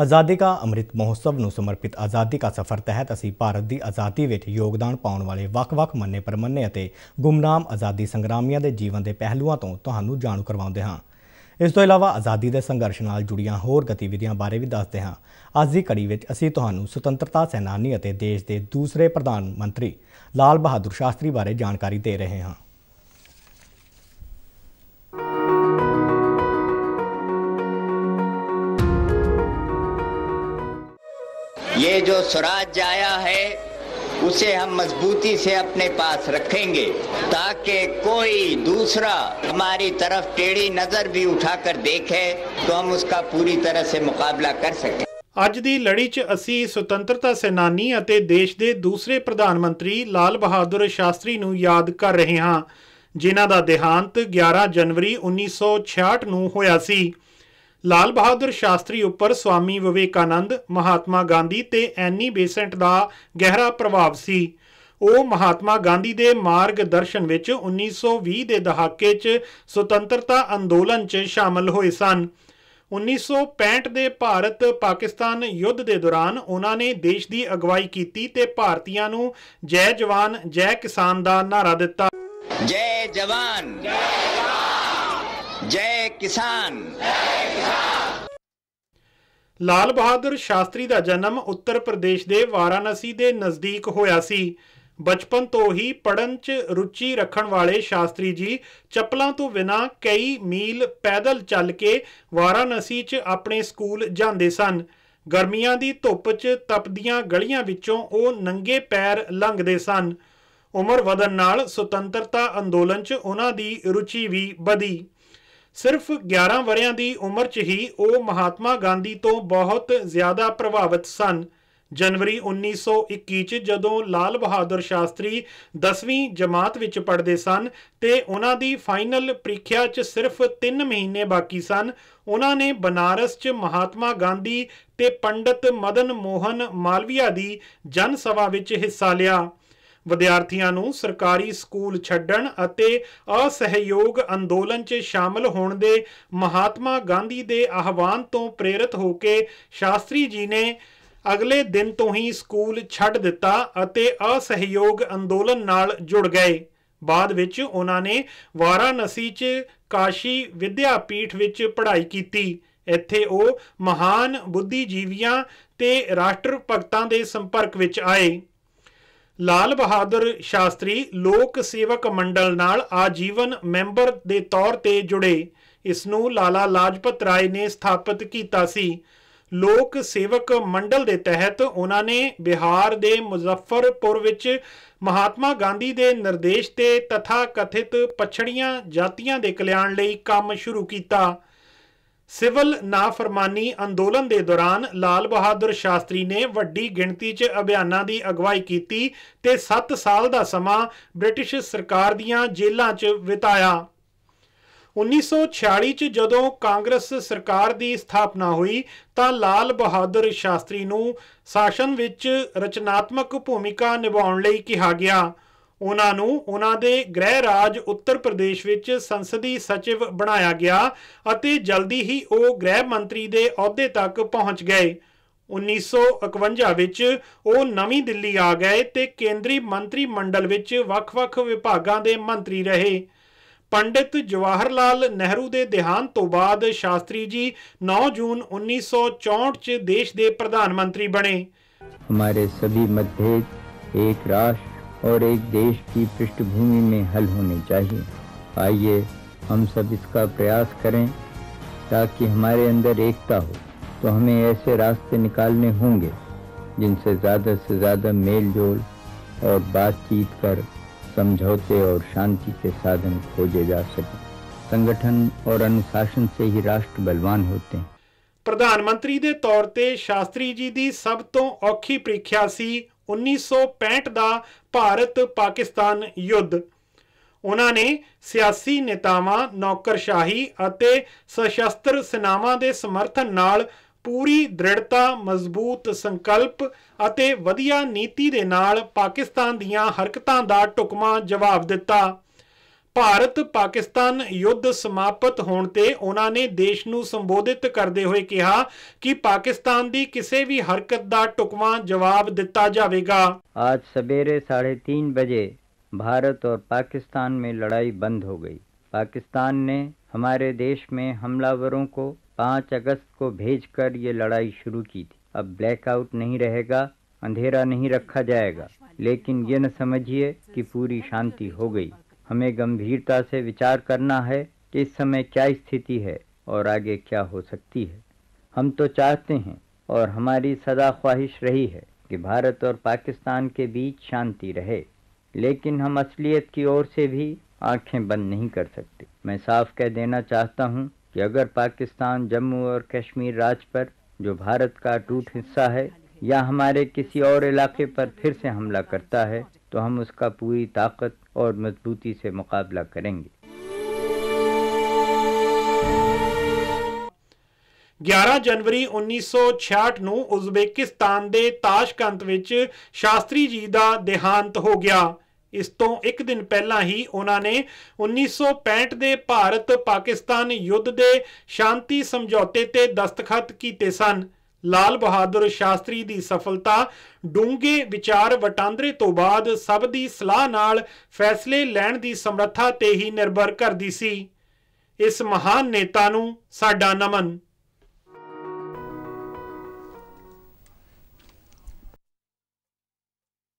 ਆਜ਼ਾਦੀ ਕਾ ਅੰਮ੍ਰਿਤ ਮਹੋਤਸਵ ਨੂੰ ਸਮਰਪਿਤ ਆਜ਼ਾਦੀ ਕਾ ਸਫ਼ਰ ਤਹਿਤ ਅਸੀਂ ਭਾਰਤ ਦੀ ਆਜ਼ਾਦੀ ਵਿੱਚ ਯੋਗਦਾਨ ਪਾਉਣ ਵਾਲੇ ਵੱਖ-ਵੱਖ ਮੰਨੇ ਪਰਮੰਨੇ ਅਤੇ ਗੁੰਮਨਾਮ ਆਜ਼ਾਦੀ ਸੰਗਰਾਮੀਆਂ ਦੇ ਜੀਵਨ ਦੇ ਪਹਿਲੂਆਂ ਤੋਂ ਤੁਹਾਨੂੰ ਜਾਣੂ ਕਰਵਾਉਂਦੇ ਹਾਂ ਇਸ ਤੋਂ ਇਲਾਵਾ ਆਜ਼ਾਦੀ ਦੇ ਸੰਘਰਸ਼ ਨਾਲ ਜੁੜੀਆਂ ਹੋਰ ਗਤੀਵਿਧੀਆਂ ਬਾਰੇ ਵੀ ਦੱਸਦੇ ਹਾਂ ਅੱਜ ਦੀ ਕੜੀ ਵਿੱਚ ਅਸੀਂ ਤੁਹਾਨੂੰ ਸੁਤੰਤਰਤਾ ਸੈਨਾਨੀ ਅਤੇ ਦੇਸ਼ ਦੇ ਦੂਸਰੇ ਪ੍ਰਧਾਨ ਮੰਤਰੀ ਲਾਲ ਬਹਾਦੁਰ ਸ਼ਾਸਤਰੀ ਬਾਰੇ ਜਾਣਕਾਰੀ ਦੇ ਰਹੇ ਹਾਂ ये जो स्वराज आया है उसे हम मजबूती से अपने पास रखेंगे ताकि कोई दूसरा हमारी तरफ टेढ़ी नजर भी उठाकर देखे तो हम उसका पूरी तरह से मुकाबला कर सके ਅੱਜ ਦੀ ਲੜੀ 'ਚ ਅਸੀਂ ਸੁਤੰਤਰਤਾ ਸੈਨਾਨੀ ਅਤੇ ਦੇਸ਼ ਦੇ ਦੂਸਰੇ ਪ੍ਰਧਾਨ ਮੰਤਰੀ ਲਾਲ ਬਹਾਦੁਰ ਸ਼ਾਸਤਰੀ ਨੂੰ ਯਾਦ ਕਰ ਰਹੇ ਹਾਂ ਜਿਨ੍ਹਾਂ ਦਾ ਦੇਹਾਂਤ 11 ਜਨਵਰੀ 1966 ਨੂੰ ਹੋਇਆ ਸੀ ਲਾਲ ਬਹਾਦਰ ਸ਼ਾਸਤਰੀ ਉੱਪਰ ਸਵਾਮੀ ਵਿਵੇਕਾਨੰਦ ਮਹਾਤਮਾ ਗਾਂਧੀ ਤੇ ਐਨੀ ਬੇਸੈਂਟ ਦਾ ਗਹਿਰਾ ਪ੍ਰਭਾਵ ਸੀ ਉਹ ਮਹਾਤਮਾ ਗਾਂਧੀ ਦੇ ਮਾਰਗਦਰਸ਼ਨ ਵਿੱਚ 1920 ਦੇ ਦਹਾਕੇ 'ਚ ਸੁਤੰਤਰਤਾ ਅੰਦੋਲਨ 'ਚ ਸ਼ਾਮਲ ਹੋਏ ਸਨ 1965 ਦੇ ਭਾਰਤ ਪਾਕਿਸਤਾਨ ਯੁੱਧ ਦੇ ਦੌਰਾਨ ਉਹਨਾਂ ਨੇ ਦੇਸ਼ ਦੀ ਅਗਵਾਈ ਕੀਤੀ ਤੇ ਭਾਰਤੀਆਂ ਨੂੰ ਜੈ ਜਵਾਨ ਜੈ ਕਿਸਾਨ ਦਾ ਨਾਰਾ ਦਿੱਤਾ ਜੈ ਜਵਾਨ ਜੈ ਕਿਸਾਨ ਲਾਲ ਬਹਾਦਰ ਸ਼ਾਸਤਰੀ ਦਾ ਜਨਮ ਉੱਤਰ ਪ੍ਰਦੇਸ਼ ਦੇ ਵਾਰਾਨਸੀ ਦੇ ਨਜ਼ਦੀਕ ਹੋਇਆ ਸੀ ਬਚਪਨ ਤੋਂ ਹੀ ਪੜਨ 'ਚ ਰੁਚੀ ਰੱਖਣ ਵਾਲੇ ਸ਼ਾਸਤਰੀ ਜੀ ਚੱਪਲਾਂ ਤੋਂ ਬਿਨਾਂ ਕਈ ਮੀਲ ਪੈਦਲ ਚੱਲ ਕੇ ਵਾਰਾਨਸੀ 'ਚ ਆਪਣੇ ਸਕੂਲ ਜਾਂਦੇ ਸਨ ਗਰਮੀਆਂ ਦੀ ਧੁੱਪ 'ਚ ਤਪਦੀਆਂ ਗਲੀਆਂ ਵਿੱਚੋਂ ਉਹ ਨੰਗੇ ਪੈਰ ਲੰਘਦੇ ਸਨ ਉਮਰ ਵਧਣ ਨਾਲ ਸੁਤੰਤਰਤਾ ਅੰਦੋਲਨ 'ਚ ਉਹਨਾਂ ਦੀ ਰੁਚੀ ਵੀ ਵਧੀ ਸਿਰਫ 11 ਵਰਿਆਂ ਦੀ ਉਮਰ 'ਚ ਹੀ ਉਹ ਮਹਾਤਮਾ ਗਾਂਧੀ ਤੋਂ ਬਹੁਤ ਜ਼ਿਆਦਾ ਪ੍ਰਭਾਵਿਤ ਸਨ ਜਨਵਰੀ 1921 ਚ ਜਦੋਂ ਲਾਲ ਬਹਾਦਰ ਸ਼ਾਸਤਰੀ 10ਵੀਂ ਜਮਾਤ ਵਿੱਚ ਪੜ੍ਹਦੇ ਸਨ ਤੇ ਉਹਨਾਂ ਦੀ ਫਾਈਨਲ ਪ੍ਰੀਖਿਆ 'ਚ ਸਿਰਫ 3 ਮਹੀਨੇ ਬਾਕੀ ਸਨ ਉਹਨਾਂ ਨੇ ਬਨਾਰਸ 'ਚ ਮਹਾਤਮਾ ਗਾਂਧੀ ਤੇ ਪੰਡਤ ਮਦਨ ਮੋਹਨ ਮਾਲਵੀਆ ਦੀ ਜਨ ਸਭਾ ਵਿੱਚ ਹਿੱਸਾ ਲਿਆ ਵਿਦਿਆਰਥੀਆਂ ਨੂੰ ਸਰਕਾਰੀ ਸਕੂਲ ਛੱਡਣ ਅਤੇ ਅਸਹਿਯੋਗ ਅੰਦੋਲਨ 'ਚ ਸ਼ਾਮਲ ਹੋਣ ਦੇ ਮਹਾਤਮਾ ਗਾਂਧੀ ਦੇ ਆਹਵਾਨ ਤੋਂ ਪ੍ਰੇਰਿਤ ਹੋ ਕੇ ਸ਼ਾਸਤਰੀ ਜੀ ਨੇ ਅਗਲੇ ਦਿਨ ਤੋਂ ਹੀ ਸਕੂਲ ਛੱਡ ਦਿੱਤਾ ਅਤੇ ਅਸਹਿਯੋਗ ਅੰਦੋਲਨ ਨਾਲ ਜੁੜ ਗਏ ਬਾਅਦ ਵਿੱਚ ਉਹਨਾਂ ਨੇ ਵਾਰਾਣਸੀ 'ਚ ਕਾਸ਼ੀ ਵਿਦਿਆਪੀਠ ਵਿੱਚ ਪੜ੍ਹਾਈ ਕੀਤੀ ਇੱਥੇ ਉਹ ਮਹਾਨ ਬੁੱਧੀਜੀਵੀਆਂ ਤੇ ਰਾਸ਼ਟਰ ਭਗਤਾਂ ਦੇ ਸੰਪਰਕ ਵਿੱਚ ਆਏ ਲਾਲ ਬਹਾਦਰ ਸ਼ਾਸਤਰੀ ਲੋਕ ਸੇਵਕ ਮੰਡਲ ਨਾਲ ਆਜੀਵਨ ਮੈਂਬਰ ਦੇ ਤੌਰ ਤੇ ਜੁੜੇ ਇਸ ਨੂੰ ਲਾਲਾ ਲਾਜਪਤ ਰਾਏ ਨੇ ਸਥਾਪਿਤ ਕੀਤਾ ਸੀ ਲੋਕ ਸੇਵਕ ਮੰਡਲ ਦੇ ਤਹਿਤ ਉਹਨਾਂ ਨੇ ਬਿਹਾਰ ਦੇ ਮੁਜ਼ੱਫਰਪੁਰ ਵਿੱਚ ਮਹਾਤਮਾ ਗਾਂਧੀ ਦੇ ਨਿਰਦੇਸ਼ ਤੇ ਤਥਾ ਕਥਿਤ ਪਛੜੀਆਂ ਜਾਤੀਆਂ ਦੇ ਕਲਿਆਣ ਲਈ ਕੰਮ ਸ਼ੁਰੂ ਕੀਤਾ ਸਿਵਲ ਨਾਫਰਮਾਨੀ ਅੰਦੋਲਨ ਦੇ ਦੌਰਾਨ ਲਾਲ ਬਹਾਦਰ ਸ਼ਾਸਤਰੀ ਨੇ ਵੱਡੀ ਗਿਣਤੀ 'ਚ ਅਭਿਆਨਾਂ ਦੀ ਅਗਵਾਈ ਕੀਤੀ ਤੇ 7 ਸਾਲ ਦਾ ਸਮਾਂ ਬ੍ਰਿਟਿਸ਼ ਸਰਕਾਰ ਦੀਆਂ ਜੇਲ੍ਹਾਂ 'ਚ ਬਿਤਾਇਆ 1946 'ਚ ਜਦੋਂ ਕਾਂਗਰਸ ਸਰਕਾਰ ਦੀ ਸਥਾਪਨਾ ਹੋਈ ਤਾਂ ਲਾਲ ਬਹਾਦਰ ਸ਼ਾਸਤਰੀ ਨੂੰ ਸ਼ਾਸਨ ਵਿੱਚ ਰਚਨਾਤਮਕ ਭੂਮਿਕਾ ਨਿਭਾਉਣ ਲਈ ਕਿਹਾ ਗਿਆ ਉਹਨਾਂ ਨੂੰ ਉਹਨਾਂ ਦੇ ਗ੍ਰਹਿ ਰਾਜ ਉੱਤਰ ਪ੍ਰਦੇਸ਼ ਵਿੱਚ ਸੰਸਦੀ ਸਚਿਵ ਬਣਾਇਆ ਗਿਆ ਅਤੇ ਜਲਦੀ ਹੀ ਉਹ ਗ੍ਰਹਿ ਮੰਤਰੀ ਦੇ ਅਹੁਦੇ ਤੱਕ ਪਹੁੰਚ ਗਏ 1951 ਵਿੱਚ ਉਹ ਨਵੀਂ ਦਿੱਲੀ ਆ ਗਏ ਤੇ ਕੇਂਦਰੀ ਮੰਤਰੀ ਮੰਡਲ ਵਿੱਚ ਵੱਖ-ਵੱਖ ਵਿਭਾਗਾਂ ਦੇ ਮੰਤਰੀ ਰਹੇ ਪੰਡਿਤ ਜਵਾਹਰ ਲਾਲ ਨਹਿਰੂ ਦੇ ਦਿਹਾਂਤ ਤੋਂ ਬਾਅਦ ਸ਼ਾਸਤਰੀ ਜੀ 9 ਜੂਨ 1964 ਚ ਦੇਸ਼ ਦੇ ਪ੍ਰਧਾਨ ਮੰਤਰੀ ਬਣੇ ਹਮਾਰੇ ਸਭੀ ਮੱਧੇ ਇੱਕ ਰਾਸ਼ਟਰ और एक देश की पृष्ठभूमि में हल होने चाहिए आइए हम सब इसका प्रयास करें ताकि हमारे अंदर एकता हो तो हमें ऐसे रास्ते निकालने होंगे जिनसे ज़्यादा से ज़्यादा मेल जोल और बातचीत कर समझौते और शांति के साधन खोजे जा सकें संगठन और अनुशासन से ही राष्ट्र बलवान होते हैं प्रधानमंत्री के तौर पर शास्त्री जी की सब तो औखी प्रीख्या 1965 ਦਾ ਭਾਰਤ ਪਾਕਿਸਤਾਨ ਯੁੱਧ ਉਹਨਾਂ ਨੇ ਸਿਆਸੀ ਨੇਤਾਵਾਂ ਨੌਕਰਸ਼ਾਹੀ ਅਤੇ ਸਸ਼ਸਤਰ ਸੈਨਾਵਾਂ ਦੇ ਸਮਰਥਨ ਨਾਲ ਪੂਰੀ ਦ੍ਰਿੜਤਾ ਮਜ਼ਬੂਤ ਸੰਕਲਪ ਅਤੇ ਵਧੀਆ ਨੀਤੀ ਦੇ ਨਾਲ ਪਾਕਿਸਤਾਨ ਦੀਆਂ ਹਰਕਤਾਂ ਦਾ ਟੁਕਮਾ ਜਵਾਬ ਦਿੱਤਾ भारत पाकिस्तान युद्ध समाप्त होने उन्होंने देश ਨੇ संबोधित करते हुए कहा कि पाकिस्तान की किसी भी हरकत का ਹਰਕਤ जवाब दिता जाएगा आज सवेरे साढ़े तीन बजे भारत और पाकिस्तान में लड़ाई बंद हो गई पाकिस्तान ने हमारे देश में हमलावरों को 5 अगस्त को भेजकर ये लड़ाई शुरू की थी अब ब्लैकआउट नहीं रहेगा अंधेरा नहीं रखा जाएगा लेकिन ये न समझिए कि पूरी शांति हो गई हमें गंभीरता से विचार करना है कि इस समय क्या स्थिति है और आगे क्या हो सकती है हम तो चाहते हैं और हमारी सदा ख्वाहिश रही है कि भारत और पाकिस्तान के बीच शांति रहे लेकिन हम असलियत की ओर से भी आंखें बंद नहीं कर सकते मैं साफ कह देना चाहता हूं कि अगर पाकिस्तान जम्मू और कश्मीर राज्य पर जो भारत का टूट हिस्सा है या हमारे किसी और इलाके पर फिर से हमला करता है तो हम उसका पूरी ताकत और मजबूती से मुकाबला करेंगे 11 ਜਨਵਰੀ 1966 ਨੂੰ ਉਜ਼ਬੇਕਿਸਤਾਨ ਦੇ ਤਾਸ਼ਕੰਤ ਵਿੱਚ ਸ਼ਾਸਤਰੀ ਜੀ ਦਾ ਦੇਹਾਂਤ ਹੋ ਗਿਆ ਇਸ ਤੋਂ ਇੱਕ ਦਿਨ ਪਹਿਲਾਂ ਹੀ ਉਹਨਾਂ ਨੇ 1965 ਦੇ ਭਾਰਤ-ਪਾਕਿਸਤਾਨ ਯੁੱਧ ਦੇ ਸ਼ਾਂਤੀ ਸਮਝੌਤੇ ਤੇ ਦਸਤਖਤ ਕੀਤੇ ਸਨ ਲਾਲ ਬਹਾਦਰ ਸ਼ਾਸਤਰੀ ਦੀ ਸਫਲਤਾ ਡੂੰਗੇ ਵਿਚਾਰ ਵਟਾਂਦਰੇ ਤੋਂ ਬਾਅਦ ਸਭ ਦੀ ਸਲਾਹ ਨਾਲ ਫੈਸਲੇ ਲੈਣ ਦੀ ਸਮਰੱਥਾ ਤੇ ਹੀ ਨਿਰਭਰ ਕਰਦੀ ਸੀ ਇਸ ਮਹਾਨ ਨੇਤਾ ਨੂੰ ਸਾਡਾ ਨਮਨ